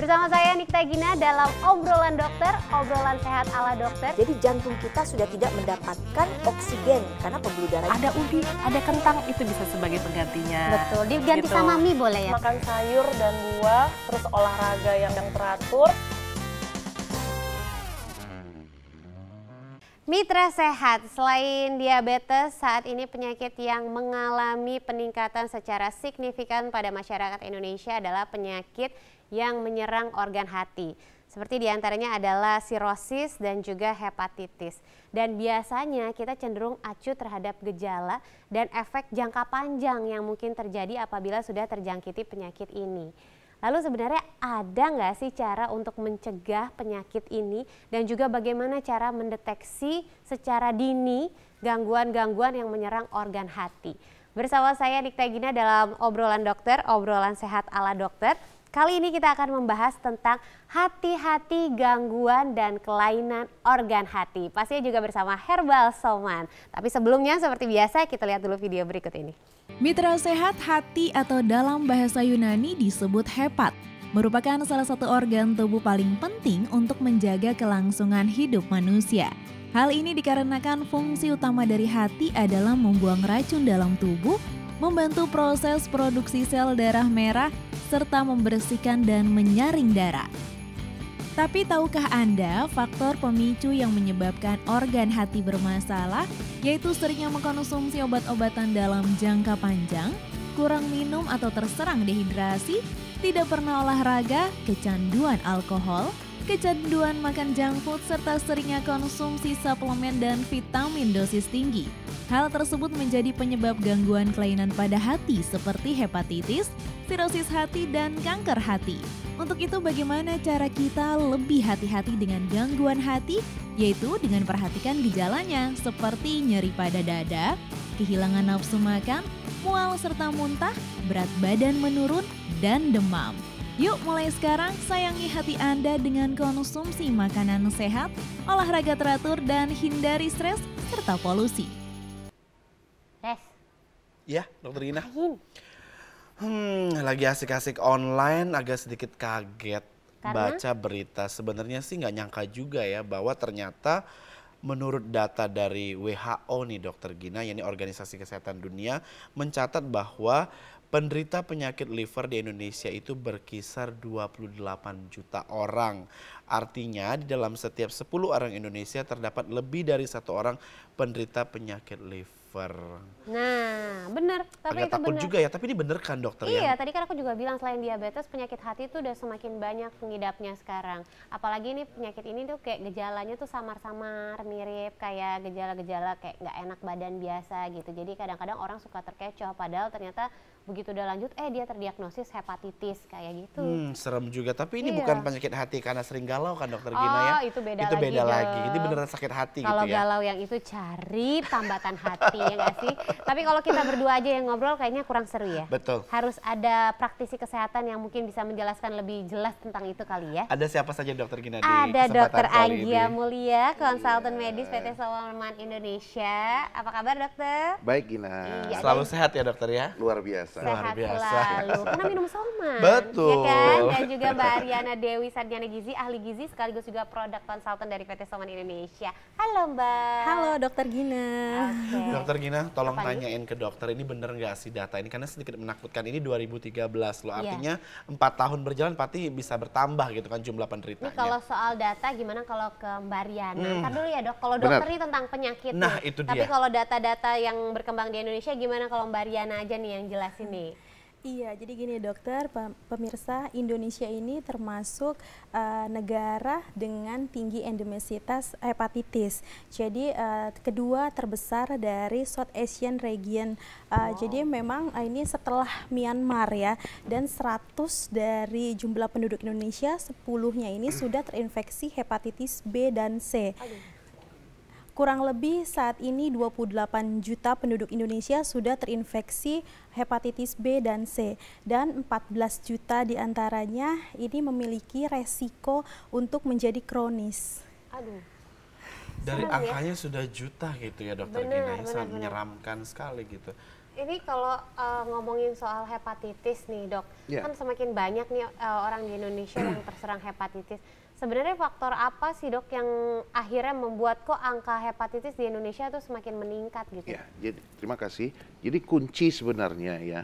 Bersama saya Nikta Gina dalam obrolan dokter, obrolan sehat ala dokter. Jadi jantung kita sudah tidak mendapatkan oksigen karena pembuluh darah. Ada ubi, ada kentang itu bisa sebagai penggantinya. Betul, diganti gitu. sama mie boleh ya? Makan sayur dan buah, terus olahraga yang, yang teratur. Mitra Sehat, selain diabetes, saat ini penyakit yang mengalami peningkatan secara signifikan pada masyarakat Indonesia adalah penyakit yang menyerang organ hati. Seperti diantaranya adalah sirosis dan juga hepatitis. Dan biasanya kita cenderung acuh terhadap gejala dan efek jangka panjang yang mungkin terjadi apabila sudah terjangkiti penyakit ini. Lalu sebenarnya ada nggak sih cara untuk mencegah penyakit ini dan juga bagaimana cara mendeteksi secara dini gangguan-gangguan yang menyerang organ hati. Bersama saya Nikta Gina dalam obrolan dokter, obrolan sehat ala dokter. Kali ini kita akan membahas tentang hati-hati gangguan dan kelainan organ hati. Pastinya juga bersama Herbal Soman. Tapi sebelumnya seperti biasa kita lihat dulu video berikut ini. Mitra sehat hati atau dalam bahasa Yunani disebut hepat. Merupakan salah satu organ tubuh paling penting untuk menjaga kelangsungan hidup manusia. Hal ini dikarenakan fungsi utama dari hati adalah membuang racun dalam tubuh membantu proses produksi sel darah merah, serta membersihkan dan menyaring darah. Tapi tahukah Anda faktor pemicu yang menyebabkan organ hati bermasalah, yaitu seringnya mengkonsumsi obat-obatan dalam jangka panjang, kurang minum atau terserang dehidrasi, tidak pernah olahraga, kecanduan alkohol, kecanduan makan junk food serta seringnya konsumsi suplemen dan vitamin dosis tinggi. Hal tersebut menjadi penyebab gangguan kelainan pada hati seperti hepatitis, sirosis hati, dan kanker hati. Untuk itu bagaimana cara kita lebih hati-hati dengan gangguan hati? Yaitu dengan perhatikan gejalanya seperti nyeri pada dada, kehilangan nafsu makan, mual serta muntah, berat badan menurun, dan demam. Yuk mulai sekarang sayangi hati Anda dengan konsumsi makanan sehat, olahraga teratur dan hindari stres serta polusi. Yes. Ya, Dokter Gina. Hmm, lagi asik-asik online agak sedikit kaget Karena? baca berita. Sebenarnya sih nggak nyangka juga ya bahwa ternyata menurut data dari WHO nih Dokter Gina, yakni Organisasi Kesehatan Dunia mencatat bahwa Penderita penyakit liver di Indonesia itu berkisar 28 juta orang. Artinya di dalam setiap 10 orang Indonesia terdapat lebih dari satu orang penderita penyakit liver. Nah, benar. Tapi Agak itu takut juga ya, tapi ini benar kan dokter ya? Iya, yang... tadi kan aku juga bilang selain diabetes, penyakit hati itu udah semakin banyak pengidapnya sekarang. Apalagi ini penyakit ini tuh kayak gejalanya tuh samar-samar, mirip kayak gejala-gejala kayak nggak enak badan biasa gitu. Jadi kadang-kadang orang suka terkecoh, padahal ternyata begitu udah lanjut eh dia terdiagnosis hepatitis kayak gitu. Hmm, serem juga. Tapi ini iya. bukan penyakit hati karena sering galau kan dokter Gina ya? oh, ya? itu beda itu lagi. Beda lagi. Ini beneran sakit hati gitu kalau gitu ya. Kalau galau yang itu cari tambatan hati ya gak sih? Tapi kalau kita berdua aja yang ngobrol kayaknya kurang seru ya. Betul. Harus ada praktisi kesehatan yang mungkin bisa menjelaskan lebih jelas tentang itu kali ya. Ada siapa saja dokter Gina di Ada dokter Anggia Mulia, iya. konsultan yeah. medis PT Sawaman Indonesia. Apa kabar dokter? Baik Gina. Iya, Selalu sehat ya dokter ya? Luar biasa biasa. Sehat Luar biasa. selalu. Karena minum soma. Betul. Ya kan? Dan juga Mbak Ariana Dewi Sardiana Gizi, ahli gizi sekaligus juga produk konsultan dari PT Soman Indonesia. Halo Mbak. Halo Dokter Gina. Okay. Dokter Gina, tolong Apa tanyain ini? ke dokter ini bener nggak sih data ini karena sedikit menakutkan. Ini 2013 loh. Iya. Artinya yeah. tahun berjalan pasti bisa bertambah gitu kan jumlah penderitanya. Ini kalau soal data gimana kalau ke Mbak Ariana? Hmm. Ntar dulu ya dok, kalau dokter ini tentang penyakit. Nah itu dia. Tapi kalau data-data yang berkembang di Indonesia gimana kalau Mbak Riana aja nih yang jelas sini. Iya, jadi gini dokter, pemirsa Indonesia ini termasuk uh, negara dengan tinggi endemisitas hepatitis. Jadi uh, kedua terbesar dari South Asian region. Uh, wow. Jadi memang uh, ini setelah Myanmar ya, dan 100 dari jumlah penduduk Indonesia 10-nya ini sudah terinfeksi hepatitis B dan C. Aduh. Kurang lebih saat ini 28 juta penduduk Indonesia sudah terinfeksi hepatitis B dan C dan 14 juta diantaranya ini memiliki resiko untuk menjadi kronis. Aduh. Dari Serem ya. angkanya ya? sudah juta gitu ya dokter bener, Gina, bener, sangat menyeramkan sekali gitu. Ini kalau uh, ngomongin soal hepatitis nih dok, yeah. kan semakin banyak nih uh, orang di Indonesia yang terserang hepatitis Sebenarnya faktor apa sih dok yang akhirnya membuat kok angka hepatitis di Indonesia itu semakin meningkat gitu? Ya, jadi terima kasih. Jadi kunci sebenarnya ya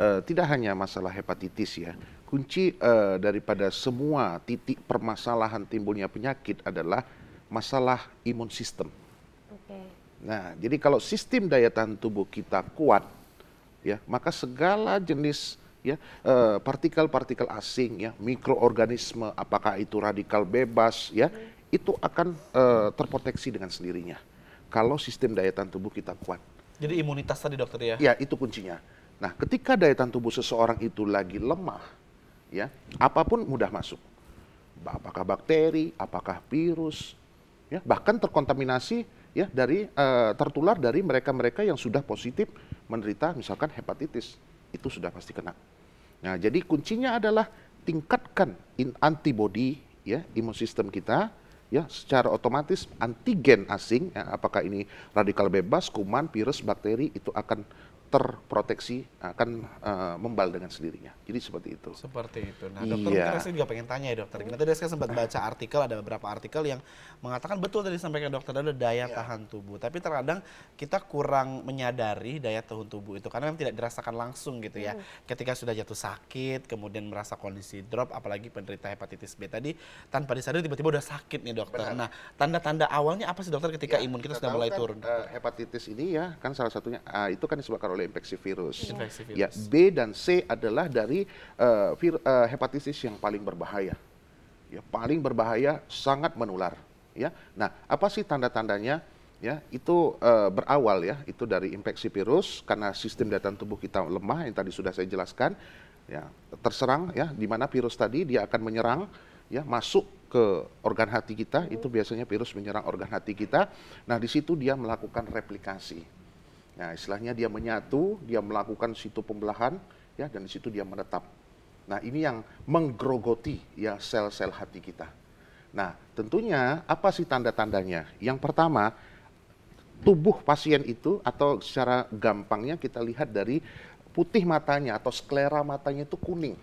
e, tidak hanya masalah hepatitis ya. Kunci e, daripada semua titik permasalahan timbulnya penyakit adalah masalah imun sistem. Okay. Nah, jadi kalau sistem daya tahan tubuh kita kuat ya, maka segala jenis ya eh, partikel-partikel asing ya mikroorganisme apakah itu radikal bebas ya itu akan uh, terproteksi dengan sendirinya kalau sistem daya tahan tubuh kita kuat jadi imunitas tadi dokter ya ya itu kuncinya nah ketika daya tahan tubuh seseorang itu lagi lemah ya apapun mudah masuk apakah bakteri apakah virus ya bahkan terkontaminasi ya dari uh, tertular dari mereka-mereka yang sudah positif menderita misalkan hepatitis itu sudah pasti kena. Nah, jadi kuncinya adalah tingkatkan antibody ya imun sistem kita ya secara otomatis antigen asing ya, apakah ini radikal bebas, kuman, virus, bakteri itu akan terproteksi akan uh, membal dengan sendirinya. Jadi seperti itu. Seperti itu. Nah, dokter iya. kita juga pengen tanya ya dokter. Kita Tadi saya sempat baca artikel ada beberapa artikel yang mengatakan betul tadi sampaikan dokter ada daya iya. tahan tubuh. Tapi terkadang kita kurang menyadari daya tahan tubuh itu karena memang tidak dirasakan langsung gitu ya. Mm. Ketika sudah jatuh sakit, kemudian merasa kondisi drop, apalagi penderita hepatitis B tadi tanpa disadari tiba-tiba udah sakit nih dokter. Benar. Nah, tanda-tanda awalnya apa sih dokter ketika ya, imun kita, kita sudah mulai kan, turun? Uh, hepatitis ini ya kan salah satunya uh, itu kan disebabkan oleh infeksi virus. Iya. Infeksi virus. Ya, B dan C adalah dari uh, vir, uh, hepatitis yang paling berbahaya. Ya, paling berbahaya, sangat menular. Ya, nah apa sih tanda-tandanya? ya itu uh, berawal ya itu dari infeksi virus karena sistem daya tubuh kita lemah yang tadi sudah saya jelaskan ya terserang ya di mana virus tadi dia akan menyerang ya masuk ke organ hati kita itu biasanya virus menyerang organ hati kita nah di situ dia melakukan replikasi Nah, istilahnya dia menyatu, dia melakukan situ pembelahan, ya, dan di situ dia menetap. Nah, ini yang menggerogoti ya sel-sel hati kita. Nah, tentunya apa sih tanda-tandanya? Yang pertama, tubuh pasien itu atau secara gampangnya kita lihat dari putih matanya atau sklera matanya itu kuning.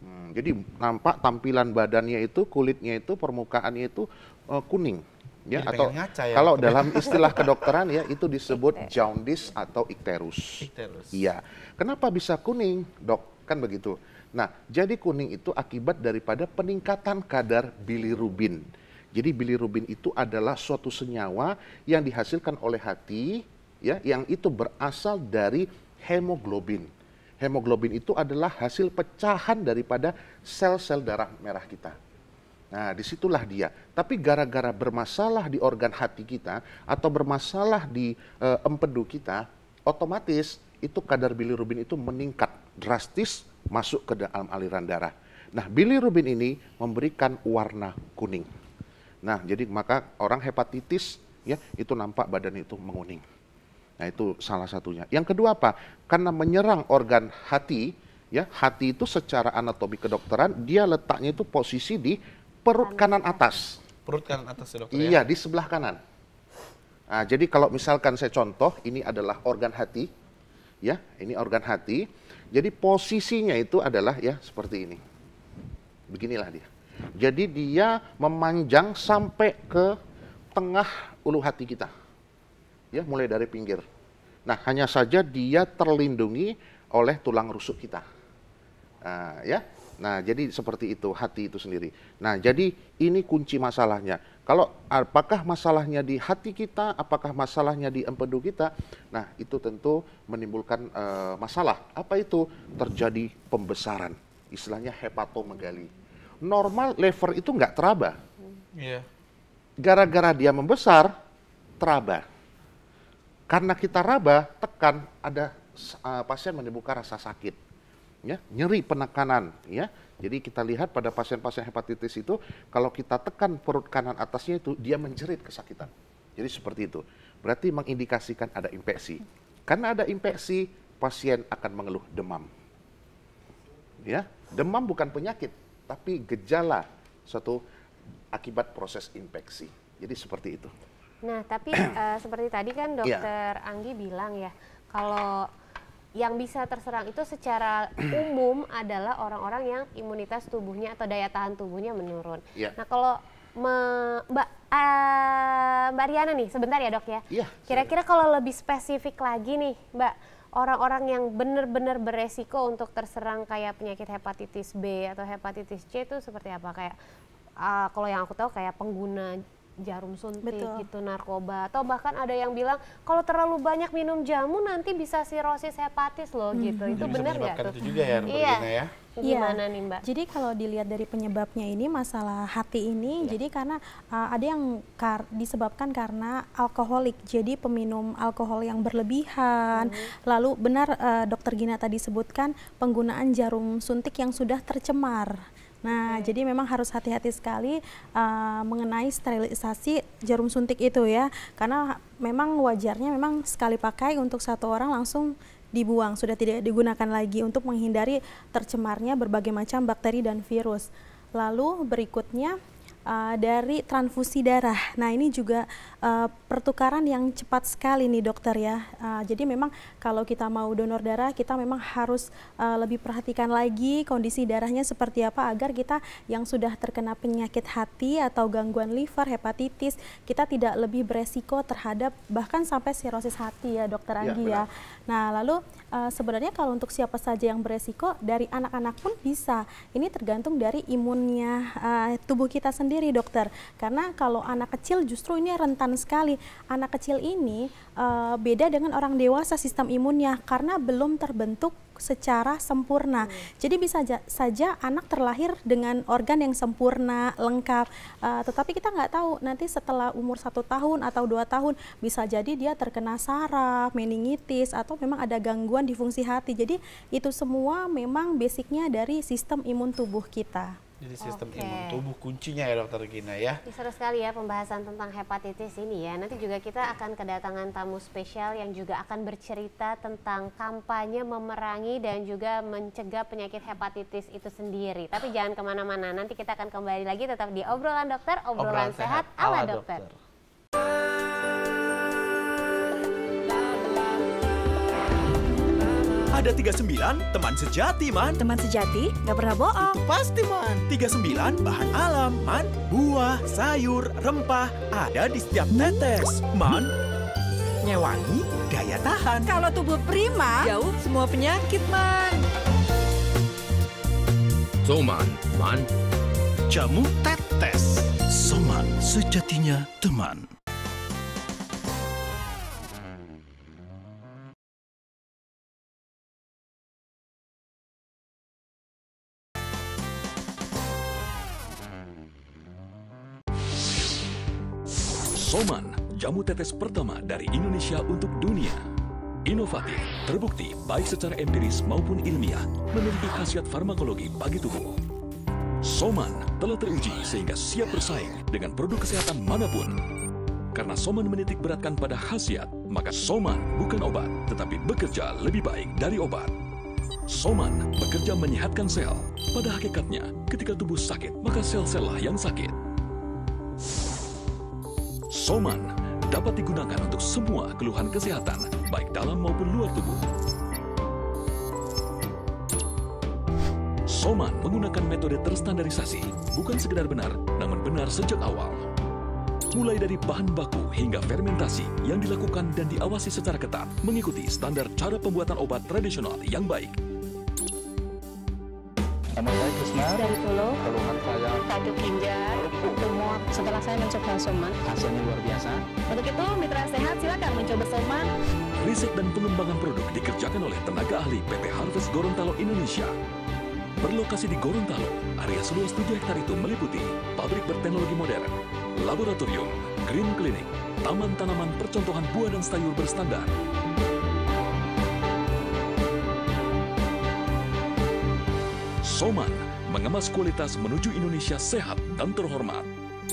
Hmm, jadi nampak tampilan badannya itu, kulitnya itu, permukaannya itu uh, kuning ya Jadi atau ngaca ya, kalau dalam istilah kedokteran ya itu disebut jaundice atau ikterus. Ikterus. Iya. Kenapa bisa kuning, Dok? Kan begitu. Nah, jadi kuning itu akibat daripada peningkatan kadar bilirubin. Jadi bilirubin itu adalah suatu senyawa yang dihasilkan oleh hati ya yang itu berasal dari hemoglobin. Hemoglobin itu adalah hasil pecahan daripada sel-sel darah merah kita. Nah, disitulah dia. Tapi gara-gara bermasalah di organ hati kita atau bermasalah di e, empedu kita, otomatis itu kadar bilirubin itu meningkat drastis masuk ke dalam aliran darah. Nah, bilirubin ini memberikan warna kuning. Nah, jadi maka orang hepatitis ya itu nampak badan itu menguning. Nah, itu salah satunya. Yang kedua apa? Karena menyerang organ hati, ya hati itu secara anatomi kedokteran dia letaknya itu posisi di perut kanan atas. Perut kanan atas ya dokter? Ya? Iya, ya? di sebelah kanan. Nah, jadi kalau misalkan saya contoh, ini adalah organ hati, ya, ini organ hati. Jadi posisinya itu adalah ya seperti ini. Beginilah dia. Jadi dia memanjang sampai ke tengah ulu hati kita. Ya, mulai dari pinggir. Nah, hanya saja dia terlindungi oleh tulang rusuk kita. Nah, ya, Nah, jadi seperti itu hati itu sendiri. Nah, jadi ini kunci masalahnya. Kalau apakah masalahnya di hati kita, apakah masalahnya di empedu kita? Nah, itu tentu menimbulkan uh, masalah. Apa itu? Terjadi pembesaran. Istilahnya hepatomegali. Normal lever itu nggak teraba. Iya. Gara-gara dia membesar, teraba. Karena kita raba, tekan, ada uh, pasien menimbulkan rasa sakit ya, nyeri penekanan, ya. Jadi kita lihat pada pasien-pasien hepatitis itu kalau kita tekan perut kanan atasnya itu dia menjerit kesakitan. Jadi seperti itu. Berarti mengindikasikan ada infeksi. Karena ada infeksi, pasien akan mengeluh demam. Ya, demam bukan penyakit, tapi gejala suatu akibat proses infeksi. Jadi seperti itu. Nah, tapi uh, seperti tadi kan iya. dokter yeah. Anggi bilang ya, kalau yang bisa terserang itu secara umum adalah orang-orang yang imunitas tubuhnya atau daya tahan tubuhnya menurun. Ya. Nah kalau me, Mbak uh, Mbak Riana nih sebentar ya dok ya. Iya. Kira-kira kalau lebih spesifik lagi nih Mbak orang-orang yang benar-benar beresiko untuk terserang kayak penyakit hepatitis B atau hepatitis C itu seperti apa kayak uh, kalau yang aku tahu kayak pengguna jarum suntik Betul. gitu narkoba atau bahkan ada yang bilang kalau terlalu banyak minum jamu nanti bisa sirosis hepatitis loh hmm. gitu itu benar ya itu juga ya, iya. ya gimana ya. nih mbak jadi kalau dilihat dari penyebabnya ini masalah hati ini ya. jadi karena uh, ada yang kar disebabkan karena alkoholik jadi peminum alkohol yang berlebihan hmm. lalu benar uh, dokter Gina tadi sebutkan penggunaan jarum suntik yang sudah tercemar Nah, iya. jadi memang harus hati-hati sekali uh, mengenai sterilisasi jarum suntik itu ya, karena memang wajarnya memang sekali pakai untuk satu orang langsung dibuang, sudah tidak digunakan lagi untuk menghindari tercemarnya berbagai macam bakteri dan virus. Lalu berikutnya uh, dari transfusi darah. Nah, ini juga uh, pertukaran yang cepat sekali nih dokter ya. Uh, jadi memang kalau kita mau donor darah kita memang harus uh, lebih perhatikan lagi kondisi darahnya seperti apa agar kita yang sudah terkena penyakit hati atau gangguan liver, hepatitis, kita tidak lebih beresiko terhadap bahkan sampai sirosis hati ya dokter iya, Anggi ya. ya. Nah lalu uh, sebenarnya kalau untuk siapa saja yang beresiko dari anak-anak pun bisa. Ini tergantung dari imunnya uh, tubuh kita sendiri dokter. Karena kalau anak kecil justru ini rentan rentan sekali anak kecil ini uh, beda dengan orang dewasa sistem imunnya karena belum terbentuk secara sempurna. Hmm. Jadi bisa saja anak terlahir dengan organ yang sempurna, lengkap. Uh, tetapi kita nggak tahu nanti setelah umur satu tahun atau dua tahun bisa jadi dia terkena saraf, meningitis, atau memang ada gangguan di fungsi hati. Jadi itu semua memang basicnya dari sistem imun tubuh kita. Jadi sistem okay. imun tubuh kuncinya ya dokter Gina ya. Seru sekali ya pembahasan tentang hepatitis ini ya. Nanti juga kita akan kedatangan tamu spesial yang juga akan bercerita tentang kampanye memerangi dan juga mencegah penyakit hepatitis itu sendiri. Tapi jangan kemana-mana, nanti kita akan kembali lagi tetap di obrolan dokter, obrolan, obrolan sehat, sehat ala, dokter. dokter. Ada 39, teman sejati, Man. Teman sejati, nggak pernah bohong. Itu pasti, Man. 39, bahan alam, Man. Buah, sayur, rempah, ada di setiap tetes. Man, nyewangi, daya tahan. Kalau tubuh prima, jauh semua penyakit, Man. Soman, Man. Jamu tetes. Soman, sejatinya teman. jamu tetes pertama dari Indonesia untuk dunia. Inovatif, terbukti baik secara empiris maupun ilmiah, memiliki khasiat farmakologi bagi tubuh. Soman telah teruji sehingga siap bersaing dengan produk kesehatan manapun. Karena Soman menitik beratkan pada khasiat, maka Soman bukan obat, tetapi bekerja lebih baik dari obat. Soman bekerja menyehatkan sel. Pada hakikatnya, ketika tubuh sakit, maka sel-sel lah yang sakit. Soman dapat digunakan untuk semua keluhan kesehatan, baik dalam maupun luar tubuh. Soman menggunakan metode terstandarisasi, bukan sekedar benar, namun benar sejak awal. Mulai dari bahan baku hingga fermentasi yang dilakukan dan diawasi secara ketat mengikuti standar cara pembuatan obat tradisional yang baik Nama saya Kusnar. dari Solo. Keluhan saya satu ginjal semua setelah saya mencoba soman. Hasilnya luar biasa. Untuk itu, mitra sehat silakan mencoba soman. Riset dan pengembangan produk dikerjakan oleh tenaga ahli PT Harvest Gorontalo Indonesia. Berlokasi di Gorontalo, area seluas 7 hektar itu meliputi pabrik berteknologi modern, laboratorium, green clinic, taman tanaman percontohan buah dan sayur berstandar, Soman mengemas kualitas menuju Indonesia sehat dan terhormat.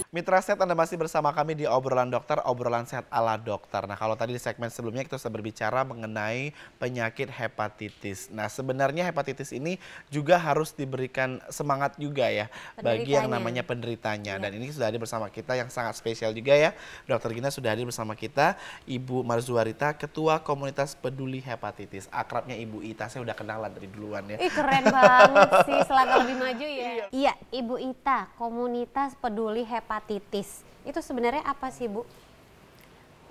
Mitra Sehat, Anda masih bersama kami di obrolan dokter, obrolan sehat ala dokter. Nah kalau tadi di segmen sebelumnya kita sudah berbicara mengenai penyakit hepatitis. Nah sebenarnya hepatitis ini juga harus diberikan semangat juga ya bagi yang namanya penderitanya. Ya. Dan ini sudah hadir bersama kita yang sangat spesial juga ya. Dokter Gina sudah hadir bersama kita Ibu Marzuarita, Ketua Komunitas Peduli Hepatitis. Akrabnya Ibu Ita, saya udah kenalan dari duluan ya. Ih keren banget sih, selangkah lebih maju ya. Iya, iya Ibu Ita, Komunitas Peduli Hepatitis hepatitis. Itu sebenarnya apa sih, Bu?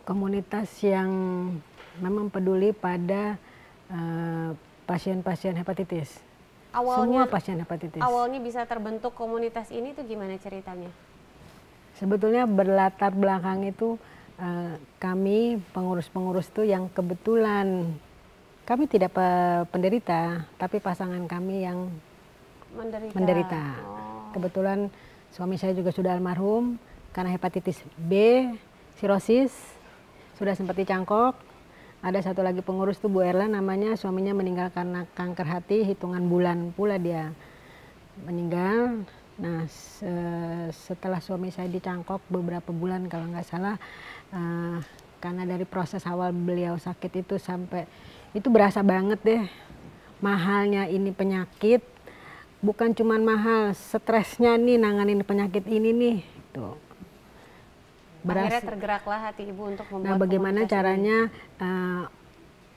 Komunitas yang memang peduli pada eh, pasien-pasien uh, hepatitis. Awalnya, Semua pasien hepatitis. Awalnya bisa terbentuk komunitas ini tuh gimana ceritanya? Sebetulnya berlatar belakang itu uh, kami pengurus-pengurus tuh yang kebetulan kami tidak pe penderita, tapi pasangan kami yang menderita. menderita. Oh. Kebetulan Suami saya juga sudah almarhum karena hepatitis B, sirosis, sudah sempat dicangkok. Ada satu lagi pengurus tuh Bu Erla namanya suaminya meninggal karena kanker hati hitungan bulan pula dia meninggal. Nah se setelah suami saya dicangkok beberapa bulan kalau nggak salah uh, karena dari proses awal beliau sakit itu sampai itu berasa banget deh mahalnya ini penyakit bukan cuma mahal, stresnya nih nanganin penyakit ini nih. Tuh. Gitu. Berhasil. Akhirnya tergeraklah hati ibu untuk membuat. Nah, bagaimana caranya? Uh,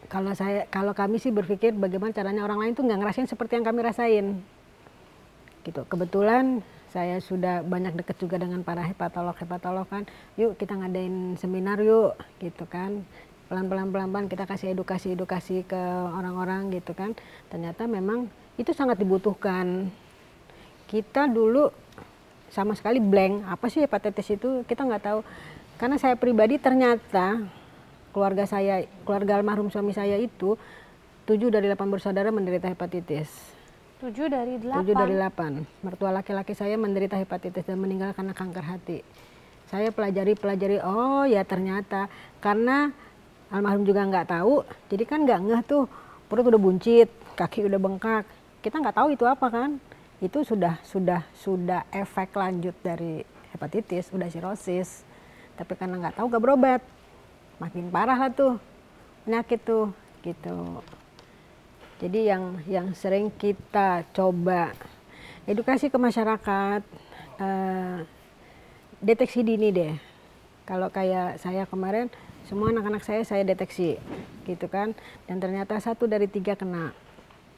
kalau saya, kalau kami sih berpikir bagaimana caranya orang lain tuh nggak ngerasain seperti yang kami rasain. Gitu. Kebetulan saya sudah banyak deket juga dengan para hepatolog hepatolog kan yuk kita ngadain seminar yuk gitu kan pelan pelan pelan pelan kita kasih edukasi edukasi ke orang orang gitu kan ternyata memang itu sangat dibutuhkan. Kita dulu sama sekali blank, apa sih hepatitis itu kita nggak tahu. Karena saya pribadi ternyata keluarga saya, keluarga almarhum suami saya itu tujuh dari delapan bersaudara menderita hepatitis. tujuh dari delapan 7 dari 8. Mertua laki-laki saya menderita hepatitis dan meninggal karena kanker hati. Saya pelajari-pelajari, oh ya ternyata karena almarhum juga nggak tahu, jadi kan nggak ngeh tuh perut udah buncit, kaki udah bengkak, kita nggak tahu itu apa kan itu sudah sudah sudah efek lanjut dari hepatitis udah sirosis tapi karena nggak tahu nggak berobat makin parah lah tuh penyakit tuh gitu jadi yang yang sering kita coba edukasi ke masyarakat eh, deteksi dini deh kalau kayak saya kemarin semua anak-anak saya saya deteksi gitu kan dan ternyata satu dari tiga kena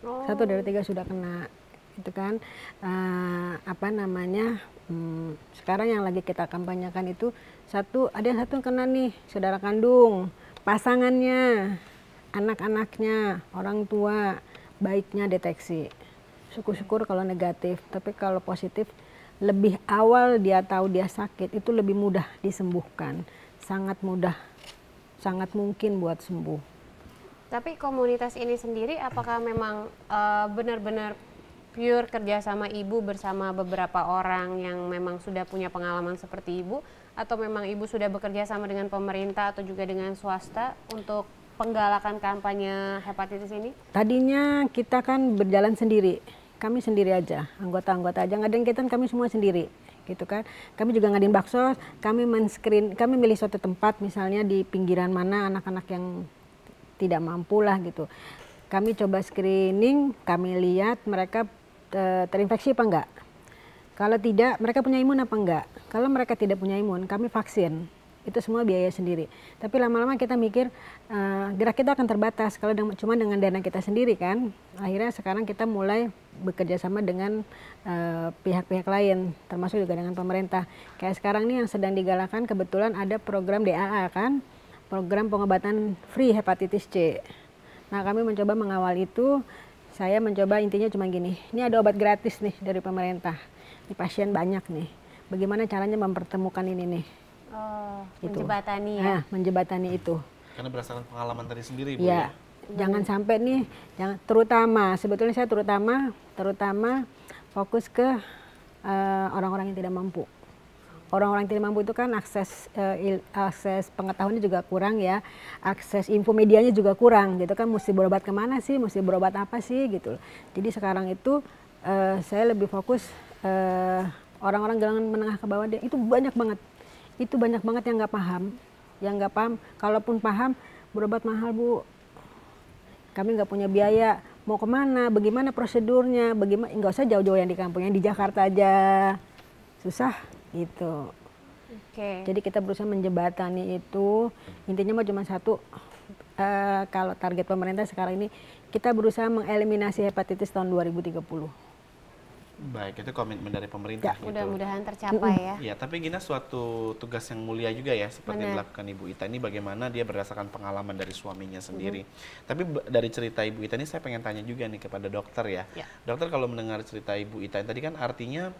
satu dari tiga sudah kena itu kan uh, apa namanya hmm, sekarang yang lagi kita kampanyekan itu satu ada yang satu kena nih saudara kandung pasangannya anak-anaknya orang tua baiknya deteksi syukur-syukur kalau negatif tapi kalau positif lebih awal dia tahu dia sakit itu lebih mudah disembuhkan sangat mudah sangat mungkin buat sembuh tapi komunitas ini sendiri apakah memang benar eh, benar-benar pure kerja sama ibu bersama beberapa orang yang memang sudah punya pengalaman seperti ibu atau memang ibu sudah bekerja sama dengan pemerintah atau juga dengan swasta untuk penggalakan kampanye hepatitis ini? Tadinya kita kan berjalan sendiri, kami sendiri aja, anggota-anggota aja nggak ada yang kita, kami semua sendiri gitu kan. Kami juga ngadain bakso, kami men-screen, kami milih suatu tempat misalnya di pinggiran mana anak-anak yang tidak mampulah gitu. Kami coba screening, kami lihat mereka e, terinfeksi apa enggak. Kalau tidak, mereka punya imun apa enggak? Kalau mereka tidak punya imun, kami vaksin. Itu semua biaya sendiri. Tapi lama-lama kita mikir uh, gerak kita akan terbatas kalau de cuma dengan dana kita sendiri kan. Akhirnya sekarang kita mulai bekerja sama dengan e, pihak-pihak uh, lain, termasuk juga dengan pemerintah. Kayak sekarang ini yang sedang digalakan kebetulan ada program DAA kan, program pengobatan free hepatitis C. Nah, kami mencoba mengawal itu. Saya mencoba intinya cuma gini, ini ada obat gratis nih dari pemerintah. Ini pasien banyak nih. Bagaimana caranya mempertemukan ini nih? Oh, itu. menjebatani ya. Nah, menjebatani itu. Karena berdasarkan pengalaman tadi sendiri, Bu. Ya, ya. Jangan sampai nih, jangan terutama sebetulnya saya terutama terutama fokus ke eh, orang-orang uh, orang -orang yang tidak mampu orang-orang tidak mampu itu kan akses uh, il, akses pengetahuannya juga kurang ya, akses info medianya juga kurang gitu kan, mesti berobat kemana sih, mesti berobat apa sih gitu. Jadi sekarang itu uh, saya lebih fokus orang eh, orang-orang gelangan menengah ke bawah dia itu banyak banget, itu banyak banget yang nggak paham, yang nggak paham. Kalaupun paham berobat mahal bu, kami nggak punya biaya mau kemana, bagaimana prosedurnya, bagaimana nggak usah jauh-jauh yang di kampung, yang di Jakarta aja susah gitu okay. jadi kita berusaha menjembatani itu intinya mau cuma satu uh, kalau target pemerintah sekarang ini kita berusaha mengeliminasi hepatitis tahun 2030 Baik, itu komitmen dari pemerintah. Ya. Gitu. Mudah-mudahan tercapai ya. Ya, tapi Gina suatu tugas yang mulia juga ya, seperti Benar. dilakukan Ibu Ita ini bagaimana dia berdasarkan pengalaman dari suaminya sendiri. Mm -hmm. Tapi dari cerita Ibu Ita ini saya pengen tanya juga nih kepada dokter ya. ya. Dokter kalau mendengar cerita Ibu Ita tadi kan artinya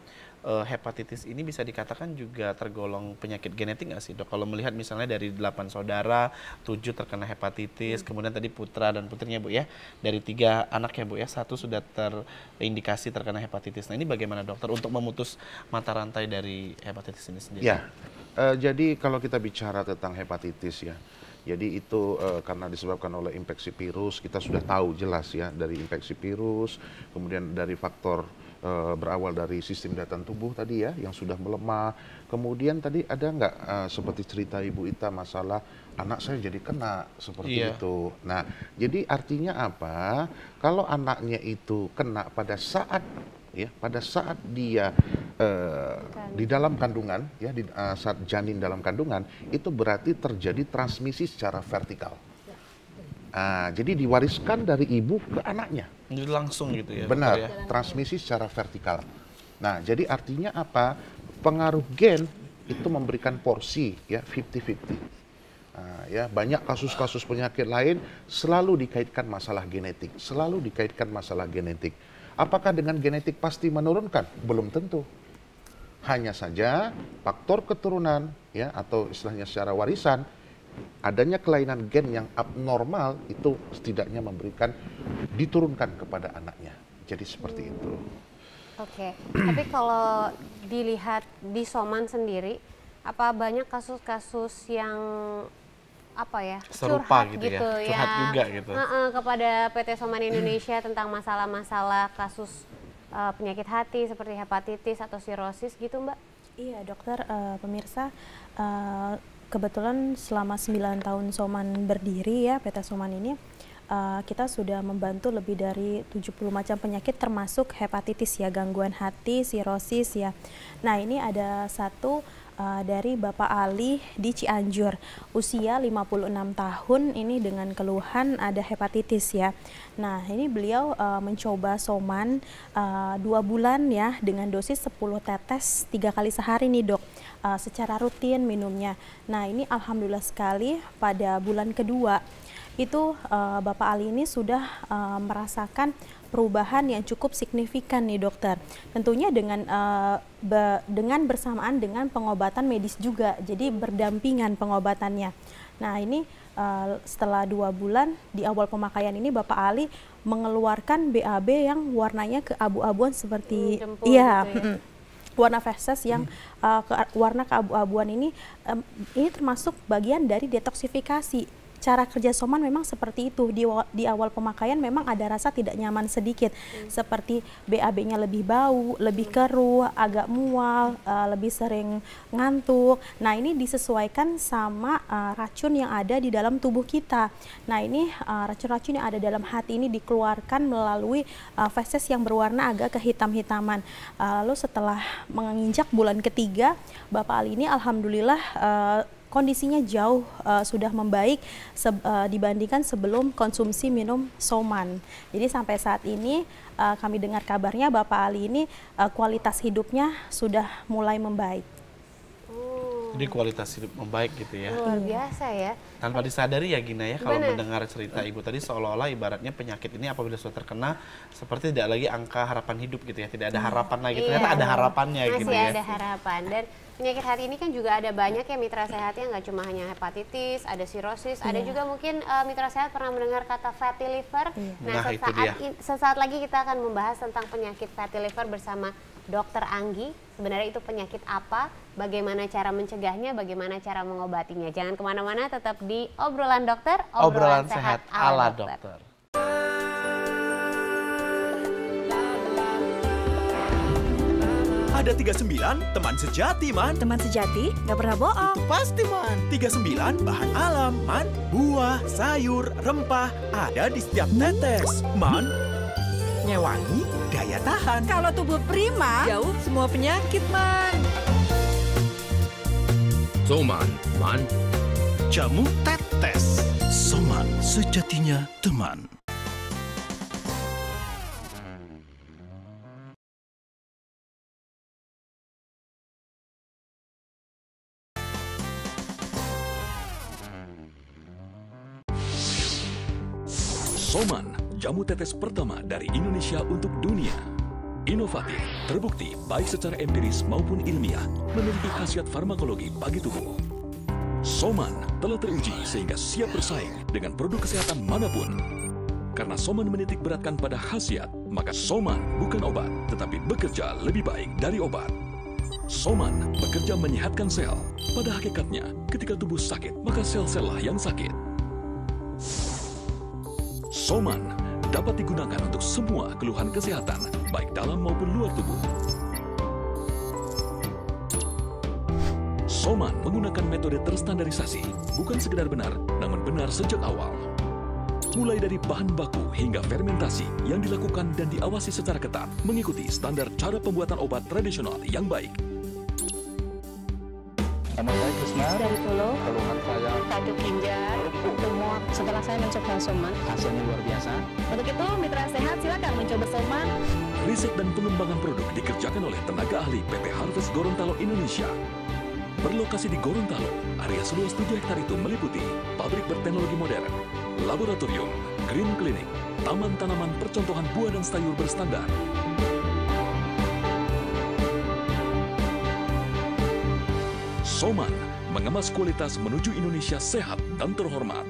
uh, hepatitis ini bisa dikatakan juga tergolong penyakit genetik nggak sih dok? Kalau melihat misalnya dari delapan saudara, tujuh terkena hepatitis, hmm. kemudian tadi putra dan putrinya Bu ya, dari tiga anak ya Bu ya, satu sudah terindikasi terkena hepatitis. Nah ini bagaimana dokter untuk memutus mata rantai dari hepatitis ini sendiri? Ya, uh, jadi kalau kita bicara tentang hepatitis ya, jadi itu e, karena disebabkan oleh infeksi virus, kita sudah tahu jelas ya dari infeksi virus, kemudian dari faktor Eh, berawal dari sistem daya tahan tubuh tadi ya yang sudah melemah. Kemudian tadi ada nggak uh, seperti cerita Ibu Ita masalah anak saya jadi kena seperti iya. itu. Nah, jadi artinya apa? Kalau anaknya itu kena pada saat ya pada saat dia eh, di dalam kandungan ya di, saat janin dalam kandungan itu berarti terjadi transmisi secara vertikal. Ya, ah, jadi diwariskan dari ibu ke anaknya. Jadi langsung gitu ya. Benar, ya. transmisi secara vertikal. Nah, jadi artinya apa? Pengaruh gen itu memberikan porsi ya 50-50. Nah, ya banyak kasus-kasus penyakit lain selalu dikaitkan masalah genetik, selalu dikaitkan masalah genetik. Apakah dengan genetik pasti menurunkan? Belum tentu. Hanya saja faktor keturunan ya atau istilahnya secara warisan adanya kelainan gen yang abnormal itu setidaknya memberikan diturunkan kepada anaknya. Jadi seperti hmm. itu. Oke, okay. tapi kalau dilihat di Soman sendiri, apa banyak kasus-kasus yang apa ya serupa curhat gitu, ya? gitu ya, curhat ya, juga gitu uh -uh, kepada PT Soman Indonesia tentang masalah-masalah kasus uh, penyakit hati seperti hepatitis atau sirosis gitu mbak? Iya dokter, uh, pemirsa uh, kebetulan selama 9 tahun Soman berdiri ya PT Soman ini uh, kita sudah membantu lebih dari 70 macam penyakit termasuk hepatitis ya gangguan hati, sirosis ya. Nah, ini ada satu Eh, dari Bapak Ali di Cianjur. Usia 56 tahun ini dengan keluhan ada hepatitis ya. Nah, ini beliau uh, mencoba soman uh, bulan ya dengan dosis 10 tetes tiga kali sehari nih, Dok. Uh, secara rutin minumnya. Nah, ini alhamdulillah sekali pada bulan kedua itu uh, Bapak Ali ini sudah uh, merasakan perubahan yang cukup signifikan nih dokter. Tentunya dengan uh, be, dengan bersamaan dengan pengobatan medis juga, jadi berdampingan pengobatannya. Nah ini uh, setelah dua bulan di awal pemakaian ini Bapak Ali mengeluarkan BAB yang warnanya keabu-abuan seperti hmm, iya. Gitu ya. warna feses yang hmm. uh, ke, warna keabu-abuan ini um, ini termasuk bagian dari detoksifikasi cara kerja soman memang seperti itu di di awal pemakaian memang ada rasa tidak nyaman sedikit hmm. seperti BAB-nya lebih bau, lebih hmm. keruh, agak mual, uh, lebih sering ngantuk. Nah, ini disesuaikan sama uh, racun yang ada di dalam tubuh kita. Nah, ini eh, racun-racun uh, yang ada dalam hati ini dikeluarkan melalui uh, feses yang berwarna agak kehitam-hitaman. Uh, lalu setelah menginjak bulan ketiga, Bapak Ali ini alhamdulillah uh, kondisinya jauh uh, sudah membaik se uh, eh, dibandingkan sebelum konsumsi minum soman. Jadi sampai saat ini uh, kami dengar kabarnya Bapak Ali ini uh, kualitas hidupnya sudah mulai membaik. Jadi oh. kualitas hidup membaik gitu ya. Luar biasa ya. Tanpa disadari ya Gina ya, Bener. kalau mendengar cerita ibu tadi seolah-olah ibaratnya penyakit ini apabila sudah terkena seperti tidak lagi angka harapan hidup gitu ya, tidak ada nah, harapan lagi. Iya. Ternyata ada harapannya Masih gitu ya. Masih ada harapan dan penyakit hati ini kan juga ada banyak ya mitra sehatnya nggak cuma hanya hepatitis, ada sirosis, yeah. ada iya. juga mungkin uh, mitra sehat pernah mendengar kata fatty liver. Yeah. Nah, nah sesaat dia. sesaat lagi kita akan membahas tentang penyakit fatty liver bersama Dokter Anggi. Sebenarnya itu penyakit apa? Bagaimana cara mencegahnya? Bagaimana cara mengobatinya? Jangan kemana-mana, tetap di obrolan dokter, obrolan, obrolan sehat, sehat ala dokter. dokter. Ada 39, teman sejati, Man. Teman sejati, nggak pernah bohong. Itu pasti, Man. 39, bahan alam, Man. Buah, sayur, rempah, ada di setiap tetes. Man, nyewangi, daya tahan. Kalau tubuh prima, jauh semua penyakit, Man. Soman, Man. Jamu tetes. Soman, sejatinya teman. jamu tetes pertama dari Indonesia untuk dunia. Inovatif, terbukti baik secara empiris maupun ilmiah, memiliki khasiat farmakologi bagi tubuh. Soman telah teruji sehingga siap bersaing dengan produk kesehatan manapun. Karena Soman menitik beratkan pada khasiat, maka Soman bukan obat, tetapi bekerja lebih baik dari obat. Soman bekerja menyehatkan sel. Pada hakikatnya, ketika tubuh sakit, maka sel-sel lah yang sakit. Soman dapat digunakan untuk semua keluhan kesehatan, baik dalam maupun luar tubuh. Soman menggunakan metode terstandarisasi, bukan sekedar benar, namun benar sejak awal. Mulai dari bahan baku hingga fermentasi yang dilakukan dan diawasi secara ketat mengikuti standar cara pembuatan obat tradisional yang baik Nama saya Krisna dari Solo. Keluhan saya satu ginjal, setelah saya mencoba soman. Hasilnya luar biasa. Untuk itu, mitra sehat silakan mencoba soman. Riset dan pengembangan produk dikerjakan oleh tenaga ahli PT Harvest Gorontalo Indonesia. Berlokasi di Gorontalo, area seluas 7 hektar itu meliputi pabrik berteknologi modern, laboratorium, green clinic, taman tanaman percontohan buah dan sayur berstandar, Soman mengemas kualitas menuju Indonesia sehat dan terhormat.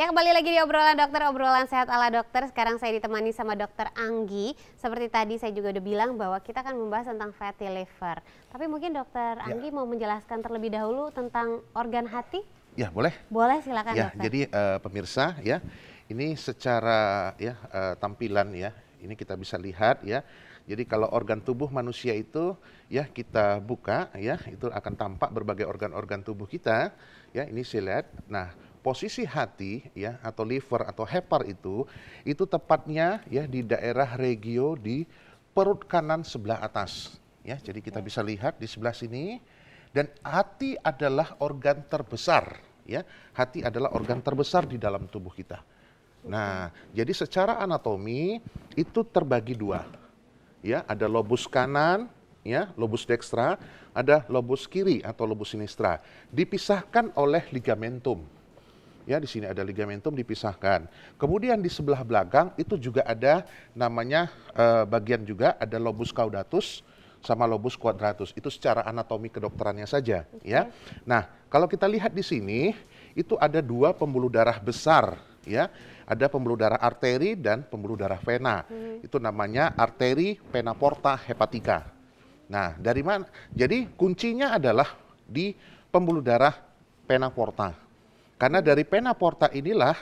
Ya kembali lagi di obrolan dokter, obrolan sehat ala dokter. Sekarang saya ditemani sama dokter Anggi. Seperti tadi saya juga udah bilang bahwa kita akan membahas tentang fatty liver. Tapi mungkin dokter ya. Anggi mau menjelaskan terlebih dahulu tentang organ hati? Ya boleh. Boleh silakan ya, dokter. Jadi uh, pemirsa ya, ini secara ya uh, tampilan ya, ini kita bisa lihat ya. Jadi kalau organ tubuh manusia itu ya kita buka ya, itu akan tampak berbagai organ-organ tubuh kita. Ya ini saya lihat. Nah posisi hati ya atau liver atau hepar itu itu tepatnya ya di daerah regio di perut kanan sebelah atas ya jadi kita bisa lihat di sebelah sini dan hati adalah organ terbesar ya hati adalah organ terbesar di dalam tubuh kita nah jadi secara anatomi itu terbagi dua ya ada lobus kanan ya lobus dextra ada lobus kiri atau lobus sinistra dipisahkan oleh ligamentum ya di sini ada ligamentum dipisahkan. Kemudian di sebelah belakang itu juga ada namanya uh, bagian juga ada lobus caudatus sama lobus quadratus. Itu secara anatomi kedokterannya saja, okay. ya. Nah, kalau kita lihat di sini itu ada dua pembuluh darah besar, ya. Ada pembuluh darah arteri dan pembuluh darah vena. Hmm. Itu namanya arteri vena porta hepatica. Nah, dari mana? Jadi kuncinya adalah di pembuluh darah vena porta. Karena dari pena porta inilah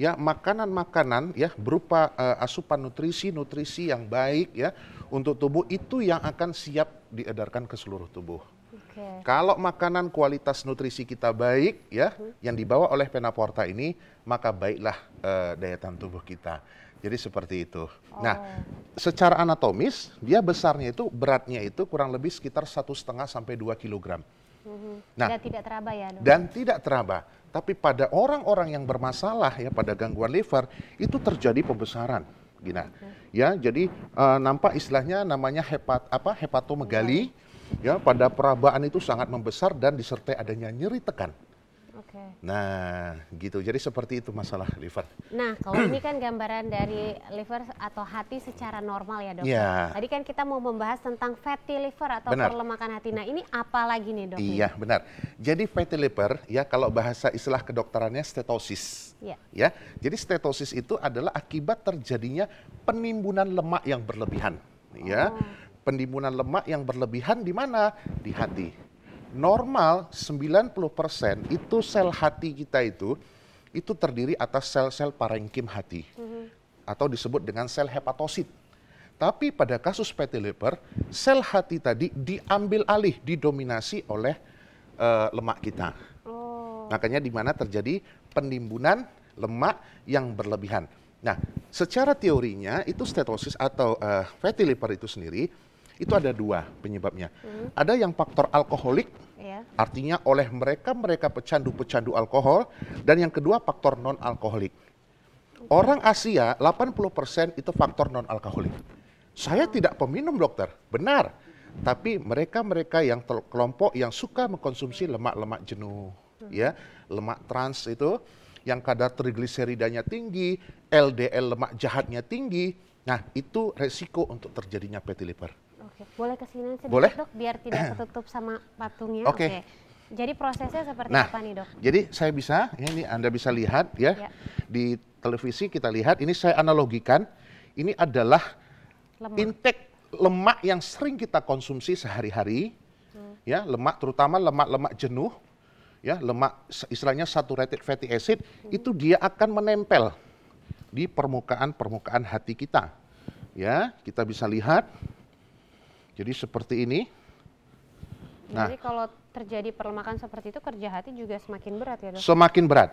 ya makanan-makanan ya berupa uh, asupan nutrisi-nutrisi yang baik ya untuk tubuh itu yang akan siap diedarkan ke seluruh tubuh. Okay. Kalau makanan kualitas nutrisi kita baik ya uh-huh. yang dibawa oleh pena porta ini maka baiklah uh, daya tahan tubuh kita. Jadi seperti itu. Nah, oh. Nah, secara anatomis dia besarnya itu beratnya itu kurang lebih sekitar satu setengah sampai dua kilogram. Uh-huh. Nah, ya, dan tidak teraba ya. Dong. Dan tidak teraba. Tapi pada orang-orang yang bermasalah ya pada gangguan liver itu terjadi pembesaran. Gina. Ya, jadi uh, nampak istilahnya namanya hepat apa hepatomegali iya. ya pada perabaan itu sangat membesar dan disertai adanya nyeri tekan. Okay. Nah, gitu. Jadi seperti itu masalah liver. Nah, kalau ini kan gambaran dari liver atau hati secara normal ya dok. ya Tadi kan kita mau membahas tentang fatty liver atau benar. perlemakan hati. Nah, ini apa lagi nih dok? Iya, benar. Jadi fatty liver ya kalau bahasa istilah kedokterannya stetosis. Iya. Ya, jadi stetosis itu adalah akibat terjadinya penimbunan lemak yang berlebihan. Ya, oh. penimbunan lemak yang berlebihan di mana? Di hati normal 90% itu sel hati kita itu itu terdiri atas sel-sel parenkim hati mm -hmm. atau disebut dengan sel hepatosit. Tapi pada kasus fatty liver, sel hati tadi diambil alih, didominasi oleh uh, lemak kita. Oh. Makanya di mana terjadi penimbunan lemak yang berlebihan. Nah, secara teorinya itu stetosis atau uh, eh, fatty liver itu sendiri itu ada dua penyebabnya. Hmm. Ada yang faktor alkoholik, yeah. artinya oleh mereka mereka pecandu-pecandu alkohol, dan yang kedua faktor non alkoholik. Orang Asia 80% itu faktor non alkoholik. Saya hmm. tidak peminum dokter, benar. Tapi mereka-mereka yang kelompok yang suka mengkonsumsi lemak-lemak jenuh, hmm. ya, lemak trans itu, yang kadar trigliseridanya tinggi, LDL lemak jahatnya tinggi, Nah, itu resiko untuk terjadinya fatty liver boleh kesini sedikit boleh? dok biar tidak ketutup sama patungnya. Oke. Okay. Okay. Jadi prosesnya seperti nah, apa nih dok? Jadi saya bisa, ya ini Anda bisa lihat ya, ya di televisi kita lihat ini saya analogikan ini adalah lemak. intake lemak yang sering kita konsumsi sehari-hari, hmm. ya lemak terutama lemak-lemak jenuh, ya lemak istilahnya saturated fatty acid hmm. itu dia akan menempel di permukaan permukaan hati kita, ya kita bisa lihat jadi seperti ini. Nah, Jadi kalau terjadi perlemakan seperti itu kerja hati juga semakin berat ya dok? Semakin berat.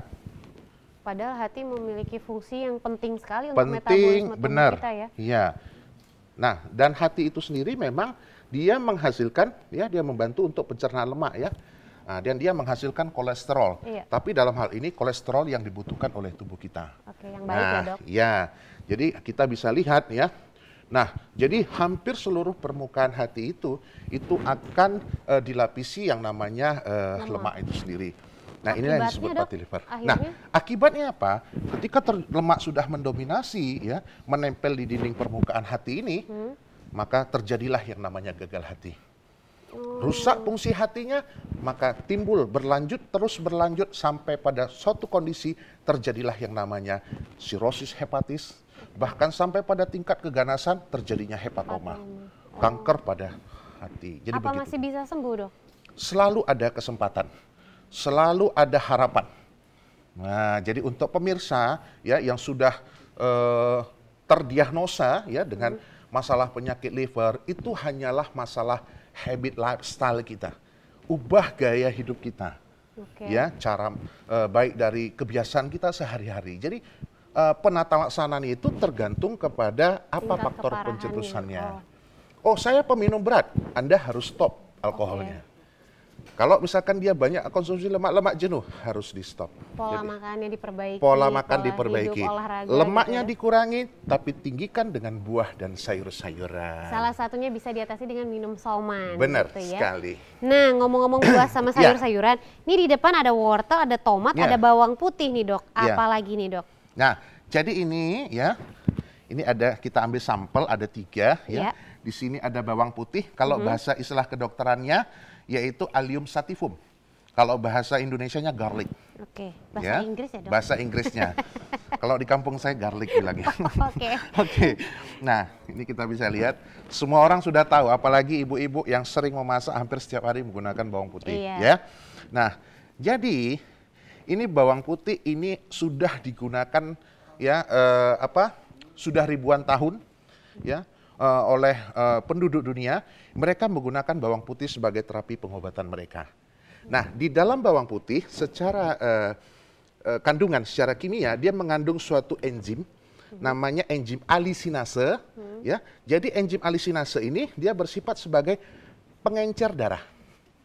Padahal hati memiliki fungsi yang penting sekali penting, untuk metabolisme tubuh kita ya. Iya. Nah, dan hati itu sendiri memang dia menghasilkan, ya dia membantu untuk pencernaan lemak ya. Nah, dan dia menghasilkan kolesterol. Iya. Tapi dalam hal ini kolesterol yang dibutuhkan oleh tubuh kita. Oke, yang baik ya, nah, ya dok. Ya, jadi kita bisa lihat ya Nah, jadi hampir seluruh permukaan hati itu itu akan uh, dilapisi yang namanya uh, lemak. lemak itu sendiri. Nah, ini yang disebut dok, fatty nah, liver. Akhirnya? Nah, akibatnya apa? Ketika ter lemak sudah mendominasi ya, menempel di dinding permukaan hati ini, hmm. maka terjadilah yang namanya gagal hati. Hmm. Rusak fungsi hatinya, maka timbul berlanjut terus berlanjut sampai pada suatu kondisi terjadilah yang namanya sirosis hepatis Bahkan sampai pada tingkat keganasan terjadinya hepatoma, hepatoma. Oh. kanker pada hati. Jadi Apa begitu. masih bisa sembuh dok? Selalu ada kesempatan, selalu ada harapan. Nah, jadi untuk pemirsa ya yang sudah eh, terdiagnosa ya dengan hmm. masalah penyakit liver itu hanyalah masalah habit lifestyle kita. Ubah gaya hidup kita. Okay. Ya, cara e, baik dari kebiasaan kita sehari-hari. Jadi uh, eh, penatalaksanaan itu tergantung kepada apa Tingkat faktor pencetusannya. Oh. oh, saya peminum berat, Anda harus stop alkoholnya. Okay. Kalau misalkan dia banyak konsumsi lemak-lemak jenuh, harus di stop. Pola Jadi, makannya diperbaiki. Pola makan pola diperbaiki. Hidup, olahraga, Lemaknya gitu ya? dikurangi, tapi tinggikan dengan buah dan sayur-sayuran. Salah satunya bisa diatasi dengan minum soman. Benar gitu ya. sekali. Nah, ngomong-ngomong buah sama ya. sayur-sayuran, ini di depan ada wortel, ada tomat, ya. ada bawang putih nih dok. Apalagi ya. nih dok? Nah, jadi ini ya, ini ada kita ambil sampel ada tiga ya. ya. Di sini ada bawang putih. Kalau mm -hmm. bahasa istilah kedokterannya yaitu Allium sativum. Kalau bahasa Indonesia-nya garlic. Oke, okay. Ya. bahasa ya? Inggris ya dok. Bahasa Inggrisnya. Kalau di kampung saya garlic bilangnya. Oke. Oke. Okay. okay. Nah, ini kita bisa lihat semua orang sudah tahu apalagi ibu-ibu yang sering memasak hampir setiap hari menggunakan bawang putih iya. ya. Nah, jadi ini bawang putih ini sudah digunakan ya eh, apa sudah ribuan tahun ya eh, oleh eh, penduduk dunia mereka menggunakan bawang putih sebagai terapi pengobatan mereka. Nah, di dalam bawang putih secara eh, eh kandungan secara kimia dia mengandung suatu enzim namanya enzim alisinase ya. Jadi enzim alisinase ini dia bersifat sebagai pengencer darah.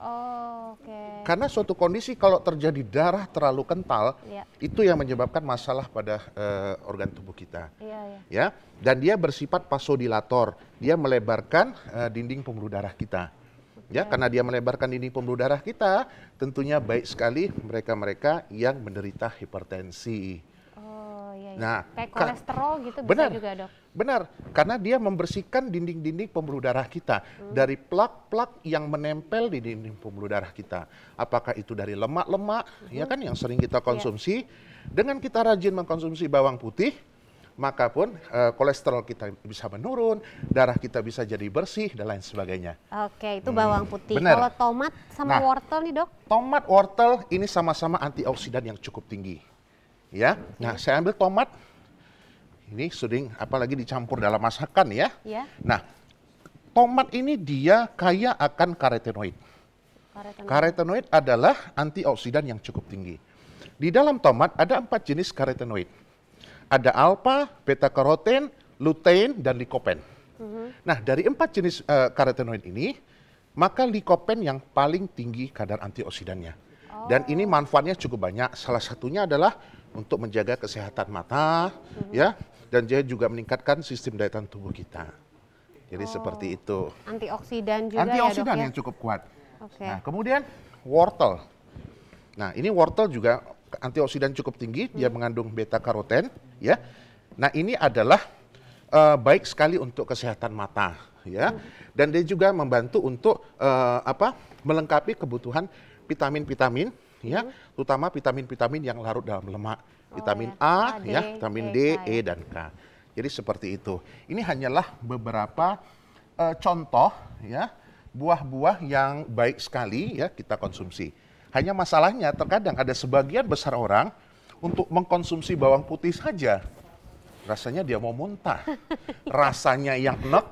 Oh. Okay. Karena suatu kondisi kalau terjadi darah terlalu kental, yeah. itu yang menyebabkan masalah pada uh, organ tubuh kita. Yeah, yeah. Ya, dan dia bersifat pasodilator, Dia melebarkan uh, dinding pembuluh darah kita. Okay. Ya, karena dia melebarkan dinding pembuluh darah kita, tentunya baik sekali mereka-mereka yang menderita hipertensi Nah, kayak kolesterol gitu benar, juga dok. Benar, karena dia membersihkan dinding-dinding pembuluh darah kita hmm. dari plak-plak yang menempel di dinding pembuluh darah kita. Apakah itu dari lemak-lemak, hmm. ya kan yang sering kita konsumsi. Yeah. Dengan kita rajin mengkonsumsi bawang putih, maka pun e, kolesterol kita bisa menurun, darah kita bisa jadi bersih dan lain sebagainya. Oke, itu hmm, bawang putih. Bener. Kalau tomat sama nah, wortel nih, Dok? Tomat, wortel ini sama-sama antioksidan yang cukup tinggi ya. Nah, saya ambil tomat. Ini sering apalagi dicampur dalam masakan ya. ya. Nah, tomat ini dia kaya akan karotenoid. Karotenoid, adalah antioksidan yang cukup tinggi. Di dalam tomat ada empat jenis karotenoid. Ada alfa, beta karoten, lutein, dan likopen. Mhm. Nah, dari empat jenis uh, eh, karotenoid ini, maka likopen yang paling tinggi kadar antioksidannya. Oh. Dan ini oh. manfaatnya cukup banyak. Salah satunya adalah untuk menjaga kesehatan mata, hmm ya, dan dia juga meningkatkan sistem daya tahan tubuh kita. Jadi oh. seperti itu. Antioksidan juga Antioksidan ya, dok, ya? yang cukup kuat. Okay. Nah, kemudian wortel. Nah, ini wortel juga antioksidan cukup tinggi, hmm. dia mengandung beta karoten, ya. Nah, ini adalah uh, baik sekali untuk kesehatan mata, ya. Hmm. Dan dia juga membantu untuk uh, apa? melengkapi kebutuhan vitamin-vitamin ya, mm-hmm. terutama vitamin-vitamin yang larut dalam lemak, oh, vitamin iya. A, A D, ya, vitamin D, D, E ya. dan K. Jadi seperti itu. Ini hanyalah beberapa uh, contoh ya buah-buah yang baik sekali ya kita konsumsi. Hanya masalahnya terkadang ada sebagian besar orang untuk mengkonsumsi bawang putih saja rasanya dia mau muntah. Rasanya yang enak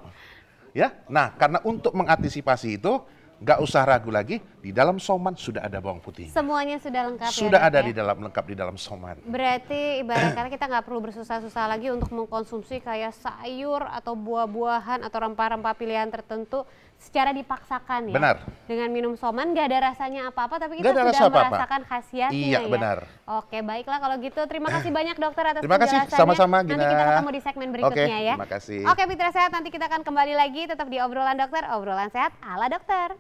ya. Nah, karena untuk mengantisipasi itu nggak usah ragu lagi di dalam soman sudah ada bawang putih semuanya sudah lengkap ya, sudah ya, ada ya? di dalam lengkap di dalam soman berarti ibarat karena kita nggak perlu bersusah-susah lagi untuk mengkonsumsi kayak sayur atau buah-buahan atau rempah-rempah pilihan tertentu secara dipaksakan ya benar dengan minum soman nggak ada rasanya apa-apa tapi kita sudah merasakan khasiatnya iya ya? benar oke baiklah kalau gitu terima kasih banyak dokter atas terima kasih sama-sama nanti kita ketemu di segmen berikutnya oke, ya terima kasih oke Fitra Sehat nanti kita akan kembali lagi tetap di obrolan dokter obrolan sehat ala dokter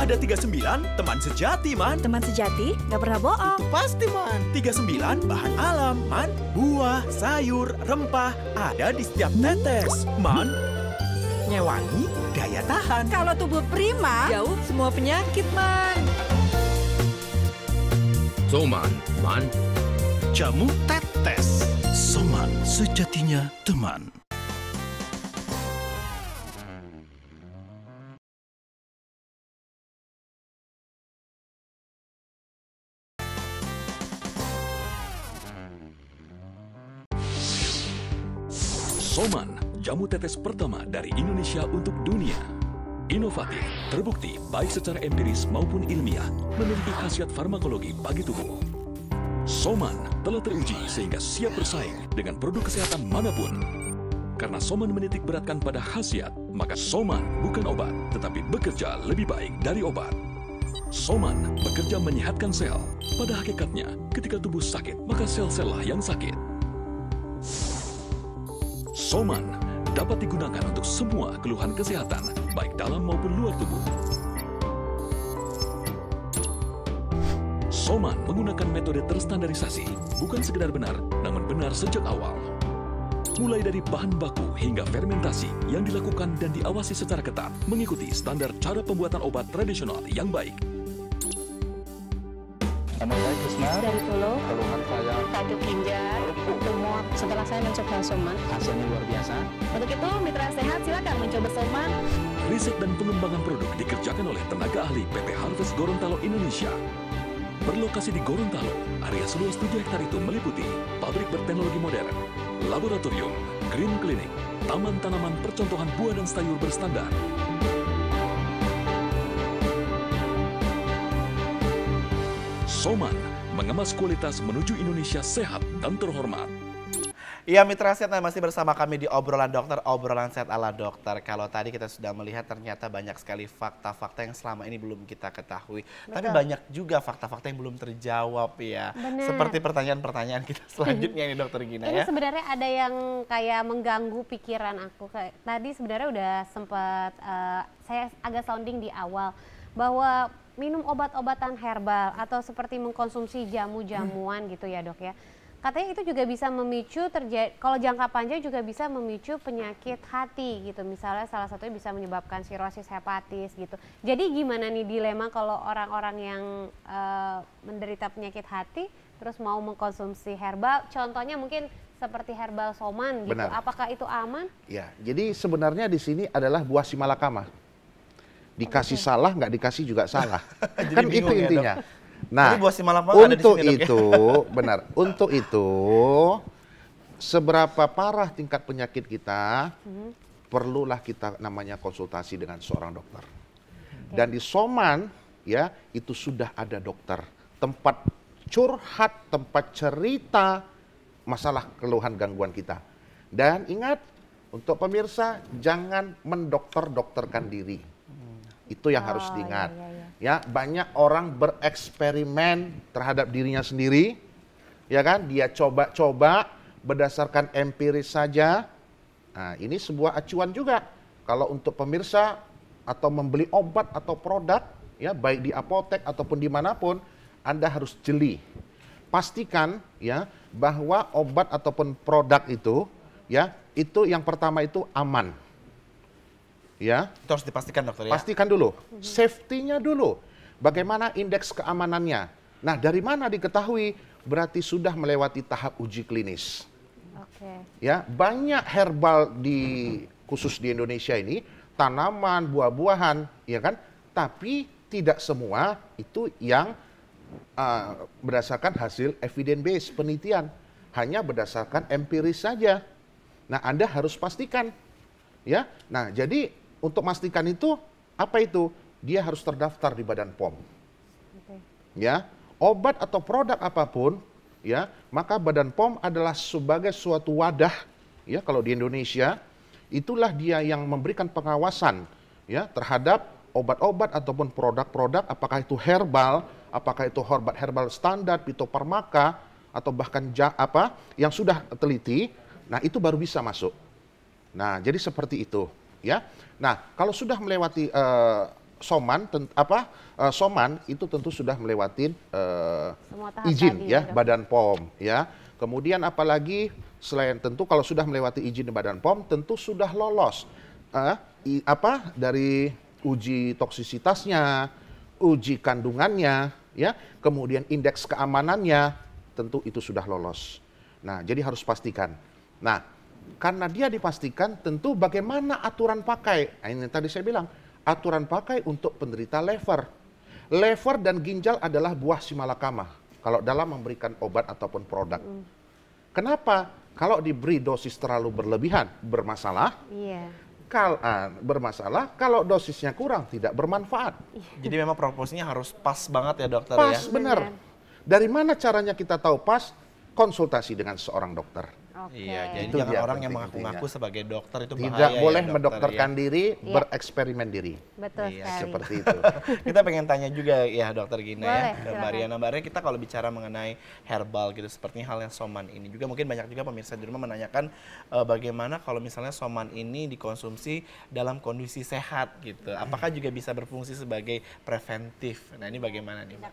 ada 39, teman sejati, Man. Teman sejati, nggak pernah bohong. Itu pasti, Man. 39, bahan alam, Man. Buah, sayur, rempah, ada di setiap tetes. Man, nyewangi daya tahan. Kalau tubuh prima, jauh semua penyakit, Man. Soman, Man. Jamu tetes. Soman, sejatinya teman. jamu tetes pertama dari Indonesia untuk dunia. Inovatif, terbukti baik secara empiris maupun ilmiah, memiliki khasiat farmakologi bagi tubuh. Soman telah teruji sehingga siap bersaing dengan produk kesehatan manapun. Karena Soman menitik beratkan pada khasiat, maka Soman bukan obat, tetapi bekerja lebih baik dari obat. Soman bekerja menyehatkan sel. Pada hakikatnya, ketika tubuh sakit, maka sel-sel lah yang sakit. Soman dapat digunakan untuk semua keluhan kesehatan, baik dalam maupun luar tubuh. Soman menggunakan metode terstandarisasi, bukan sekedar benar, namun benar sejak awal. Mulai dari bahan baku hingga fermentasi yang dilakukan dan diawasi secara ketat, mengikuti standar cara pembuatan obat tradisional yang baik. Nama saya Krisna, dari Solo, keluhan saya, satu ginjal, saya mencoba Soman. Hasilnya luar biasa. Untuk itu, mitra sehat silakan mencoba Soman. Riset dan pengembangan produk dikerjakan oleh tenaga ahli PT Harvest Gorontalo Indonesia. Berlokasi di Gorontalo, area seluas 7 hektar itu meliputi pabrik berteknologi modern, laboratorium, green clinic, taman tanaman percontohan buah dan sayur berstandar, Soman mengemas kualitas menuju Indonesia sehat dan terhormat. Iya mitra sehat nah, masih bersama kami di obrolan dokter, obrolan sehat ala dokter. Kalau tadi kita sudah melihat ternyata banyak sekali fakta-fakta yang selama ini belum kita ketahui. Betul. Tapi banyak juga fakta-fakta yang belum terjawab ya. Benar. Seperti pertanyaan-pertanyaan kita selanjutnya ini dokter Gina ini ya. sebenarnya ada yang kayak mengganggu pikiran aku. Tadi sebenarnya udah sempat uh, eh, saya agak sounding di awal bahwa minum obat-obatan herbal atau seperti mengkonsumsi jamu-jamuan hmm. gitu ya dok ya Katanya itu juga bisa memicu terjadi kalau jangka panjang juga bisa memicu penyakit hati gitu. Misalnya salah satunya bisa menyebabkan sirosis hepatitis gitu. Jadi gimana nih dilema kalau orang-orang yang uh, menderita penyakit hati terus mau mengkonsumsi herbal contohnya mungkin seperti herbal soman gitu. Benar. Apakah itu aman? Ya, jadi sebenarnya di sini adalah buah simalakama. Dikasih okay. salah, nggak dikasih juga salah. kan itu ya, intinya. Dong. Nah, Jadi si malam untuk ada di ya? itu ya? benar. Untuk itu seberapa parah tingkat penyakit kita, hmm. perlulah kita namanya konsultasi dengan seorang dokter. Okay. Dan di Soman ya itu sudah ada dokter, tempat curhat, tempat cerita masalah keluhan gangguan kita. Dan ingat untuk pemirsa jangan mendokter-dokterkan diri. Hmm. Itu yang ah, harus diingat. Iya, iya ya banyak orang bereksperimen terhadap dirinya sendiri ya kan dia coba-coba berdasarkan empiris saja nah, ini sebuah acuan juga kalau untuk pemirsa atau membeli obat atau produk ya baik di apotek ataupun dimanapun anda harus jeli pastikan ya bahwa obat ataupun produk itu ya itu yang pertama itu aman ya. Itu harus dipastikan dokter ya. Pastikan dulu, safety-nya dulu. Bagaimana indeks keamanannya? Nah, dari mana diketahui? Berarti sudah melewati tahap uji klinis. Oke. Okay. Ya, banyak herbal di khusus di Indonesia ini tanaman, buah-buahan, ya kan? Tapi tidak semua itu yang uh, berdasarkan hasil evidence based penelitian, hanya berdasarkan empiris saja. Nah, Anda harus pastikan ya. Nah, jadi untuk memastikan itu apa itu? Dia harus terdaftar di Badan POM. Okay. Ya, obat atau produk apapun, ya, maka Badan POM adalah sebagai suatu wadah, ya, kalau di Indonesia, itulah dia yang memberikan pengawasan, ya, terhadap obat-obat ataupun produk-produk, apakah itu herbal, apakah itu obat herbal standar, pitoparmaka, atau bahkan ja, apa yang sudah teliti, nah itu baru bisa masuk. Nah, jadi seperti itu ya. Nah, kalau sudah melewati uh, Soman tent, apa uh, Soman itu tentu sudah melewati uh, izin ya dong. Badan POM ya. Kemudian apalagi selain tentu kalau sudah melewati izin Badan POM tentu sudah lolos uh, i, apa dari uji toksisitasnya, uji kandungannya ya, kemudian indeks keamanannya tentu itu sudah lolos. Nah, jadi harus pastikan. Nah, karena dia dipastikan tentu bagaimana aturan pakai. Nah, ini tadi saya bilang, aturan pakai untuk penderita lever. Lever dan ginjal adalah buah simalakama kalau dalam memberikan obat ataupun produk. Mm. Kenapa? Kalau diberi dosis terlalu berlebihan, bermasalah. Yeah. Kal uh, bermasalah kalau dosisnya kurang tidak bermanfaat. Iya. Jadi memang proporsinya harus pas banget ya dokter pas, ya. Pas benar. Dari mana caranya kita tahu pas? Konsultasi dengan seorang dokter Okay. Iya, jadi itu jangan orang yang mengaku-ngaku sebagai dokter itu bahaya. Tidak ya, boleh ya, mendokterkan ya. diri, ya. bereksperimen diri. Betul iya, sekali. Seperti itu. kita pengen tanya juga ya dokter Gina ya, boleh, ya, Mbak Riana. Mbak Riana kita kalau bicara mengenai herbal gitu, seperti halnya soman ini juga mungkin banyak juga pemirsa di rumah menanyakan uh, bagaimana kalau misalnya soman ini dikonsumsi dalam kondisi sehat gitu. Apakah juga bisa berfungsi sebagai preventif? Nah ini bagaimana nih? Mbak?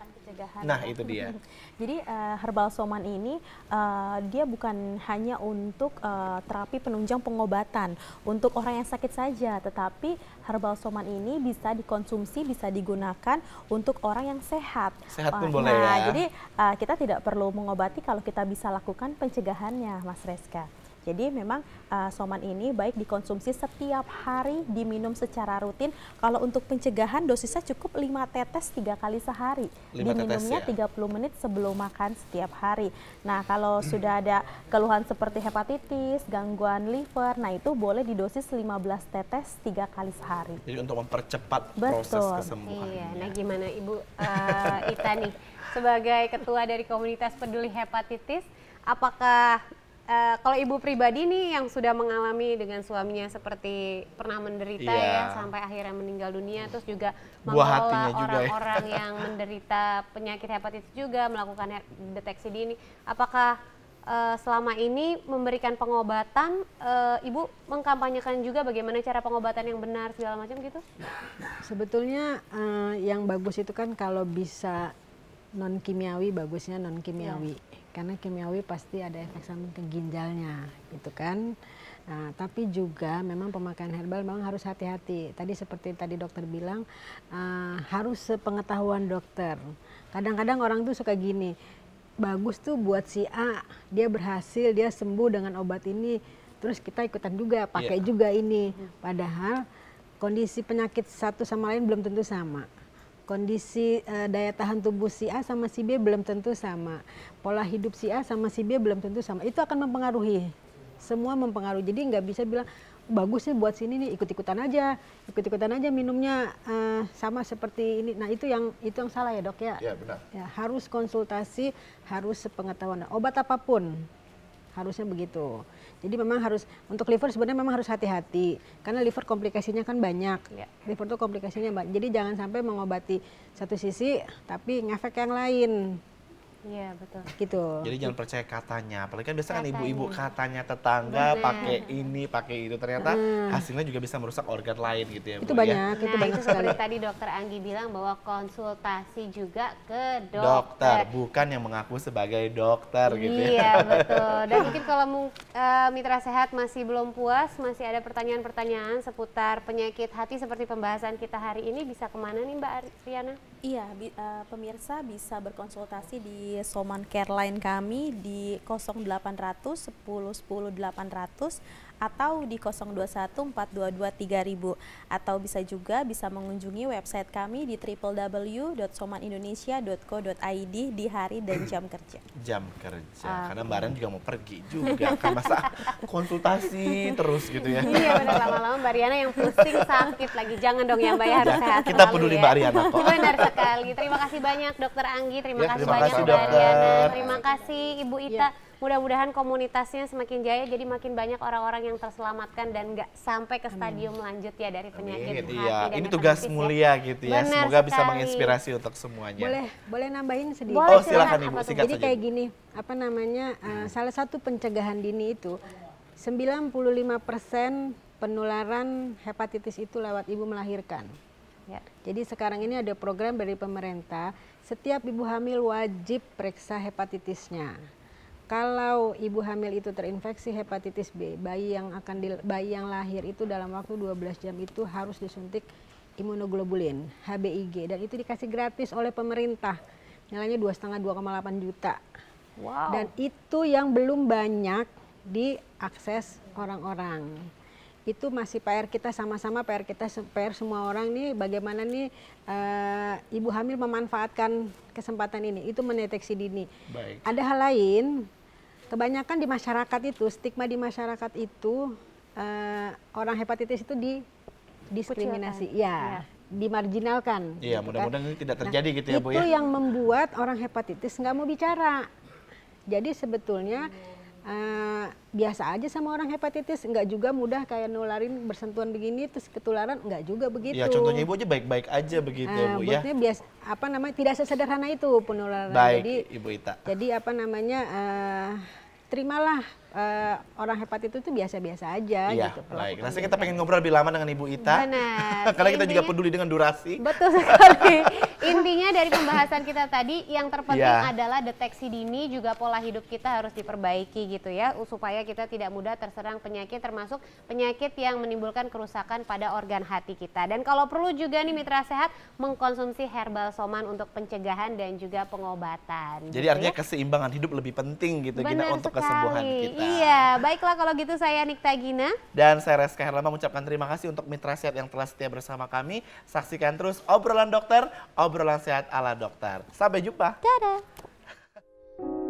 Nah ya. itu dia. jadi uh, herbal soman ini uh, dia bukan hanya untuk uh, terapi penunjang pengobatan untuk orang yang sakit saja, tetapi herbal soman ini bisa dikonsumsi, bisa digunakan untuk orang yang sehat. Sehat pun nah, boleh ya. Jadi uh, kita tidak perlu mengobati kalau kita bisa lakukan pencegahannya, Mas Reska. Jadi memang uh, soman ini baik dikonsumsi setiap hari diminum secara rutin. Kalau untuk pencegahan dosisnya cukup 5 tetes tiga kali sehari. Diminumnya tetes, ya? 30 menit sebelum makan setiap hari. Nah, kalau hmm. sudah ada keluhan seperti hepatitis, gangguan liver, nah itu boleh didosis 15 tetes tiga kali sehari. Jadi untuk mempercepat Betul. proses kesembuhan. Iya, ya. nah gimana Ibu uh, Ita nih sebagai ketua dari komunitas peduli hepatitis apakah Eh, kalau ibu pribadi nih yang sudah mengalami dengan suaminya seperti pernah menderita yeah. ya iya. sampai akhirnya meninggal dunia terus juga membawa ya. orang-orang ya. yang menderita penyakit hepatitis juga melakukan deteksi dini apakah uh, selama ini memberikan pengobatan uh, ibu mengkampanyekan juga bagaimana cara pengobatan yang benar segala macam gitu sebetulnya uh, yang bagus itu kan kalau bisa non kimiawi bagusnya non kimiawi yeah karena kimiawi pasti ada efek samping ke ginjalnya gitu kan nah, tapi juga memang pemakaian herbal memang harus hati-hati tadi seperti tadi dokter bilang uh, harus sepengetahuan dokter kadang-kadang orang tuh suka gini bagus tuh buat si A dia berhasil dia sembuh dengan obat ini terus kita ikutan juga pakai yeah. juga ini padahal kondisi penyakit satu sama lain belum tentu sama kondisi uh, daya tahan tubuh si A sama si B belum tentu sama. Pola hidup si A sama si B belum tentu sama. Itu akan mempengaruhi. Semua mempengaruhi. Jadi nggak bisa bilang bagus sih buat sini nih ikut-ikutan aja, ikut-ikutan aja minumnya uh, sama seperti ini. Nah, itu yang itu yang salah ya, Dok ya. Iya, benar. Ya, harus konsultasi, harus sepengetahuan. Obat apapun harusnya begitu. Jadi memang harus untuk liver sebenarnya memang harus hati-hati karena liver komplikasinya kan banyak. Yeah. Liver tuh komplikasinya banyak. Jadi jangan sampai mengobati satu sisi tapi ngefek yang lain. Iya betul. Gitu. Jadi jangan percaya katanya. Apalagi kan biasa kan ibu-ibu katanya tetangga pakai ini, pakai itu. Ternyata hmm. hasilnya juga bisa merusak organ lain gitu ya. Itu Bu, ya. banyak. Ya? Itu nah, banyak itu sekali. tadi dokter Anggi bilang bahwa konsultasi juga ke dokter. Dokter, bukan yang mengaku sebagai dokter gitu iya, ya. Iya betul. Dan mungkin kalau uh, mitra sehat masih belum puas, masih ada pertanyaan-pertanyaan seputar penyakit hati seperti pembahasan kita hari ini, bisa kemana nih Mbak Riana? Iya, bi uh, pemirsa bisa berkonsultasi di Soman Care Line kami di 0800 10 10 800 atau di 0214223000 atau bisa juga bisa mengunjungi website kami di www.somanindonesia.co.id di hari dan jam kerja. Jam kerja. Ah. Karena Mbak Ren juga mau pergi juga kan masa konsultasi terus gitu ya. Iya benar lama-lama Mbak Riana yang pusing sakit lagi. Jangan dong yang ya, ya, bayar sehat. Kita peduli ya. Mbak Riana kok. Benar sekali. Terima kasih banyak Dokter Anggi, terima ya, kasih banyak Mbak Riana. Terima kasih Ibu Ita. Ya mudah-mudahan komunitasnya semakin jaya jadi makin banyak orang-orang yang terselamatkan dan nggak sampai ke stadium Amin. lanjut ya dari penyakit Amin. Gitu hati iya. dan ini tugas ya. mulia gitu ya Benar semoga sekali. bisa menginspirasi untuk semuanya boleh boleh nambahin sedikit boleh, oh silakan ibu singkat jadi kayak gini apa namanya uh, salah satu pencegahan dini itu 95% penularan hepatitis itu lewat ibu melahirkan Ya. Jadi sekarang ini ada program dari pemerintah, setiap ibu hamil wajib periksa hepatitisnya kalau ibu hamil itu terinfeksi hepatitis B, bayi yang akan di, bayi yang lahir itu dalam waktu 12 jam itu harus disuntik imunoglobulin HBIG dan itu dikasih gratis oleh pemerintah. Nilainya 2,5 2,8 juta. Wow. Dan itu yang belum banyak diakses orang-orang. Itu masih PR kita sama-sama PR kita PR semua orang nih bagaimana nih uh, ibu hamil memanfaatkan kesempatan ini. Itu mendeteksi dini. Baik. Ada hal lain kebanyakan di masyarakat itu stigma di masyarakat itu uh, orang hepatitis itu di diskriminasi, ya. ya dimarginalkan. Iya, gitu kan. mudah-mudahan kan. ini tidak nah, terjadi nah, gitu ya, Bu ya. Itu yang membuat orang hepatitis nggak mau bicara. Jadi sebetulnya hmm uh, biasa aja sama orang hepatitis, nggak juga mudah kayak nularin bersentuhan begini terus ketularan nggak juga begitu. Ya contohnya ibu aja baik-baik aja begitu uh, bu ya. biasa apa namanya tidak sesederhana itu penularan. Baik jadi, ibu Ita. Jadi apa namanya uh, terimalah uh, orang hepatitis itu biasa-biasa aja iya, gitu. Baik. Rasanya kita pengen kan. ngobrol lebih lama dengan Ibu Ita. Benar. Karena kita juga peduli dengan durasi. Betul sekali. Intinya dari pembahasan kita tadi yang terpenting yeah. adalah deteksi dini juga pola hidup kita harus diperbaiki gitu ya supaya kita tidak mudah terserang penyakit termasuk penyakit yang menimbulkan kerusakan pada organ hati kita. Dan kalau perlu juga nih mitra sehat mengkonsumsi herbal soman untuk pencegahan dan juga pengobatan. Jadi gitu artinya ya. keseimbangan hidup lebih penting gitu Benar Gina untuk sekali. kesembuhan kita. Iya, baiklah kalau gitu saya Nikta Gina dan saya Reska Herlama mengucapkan terima kasih untuk mitra sehat yang telah setia bersama kami. Saksikan terus obrolan dokter, obrolan obrolan sehat ala dokter. Sampai jumpa. Dadah.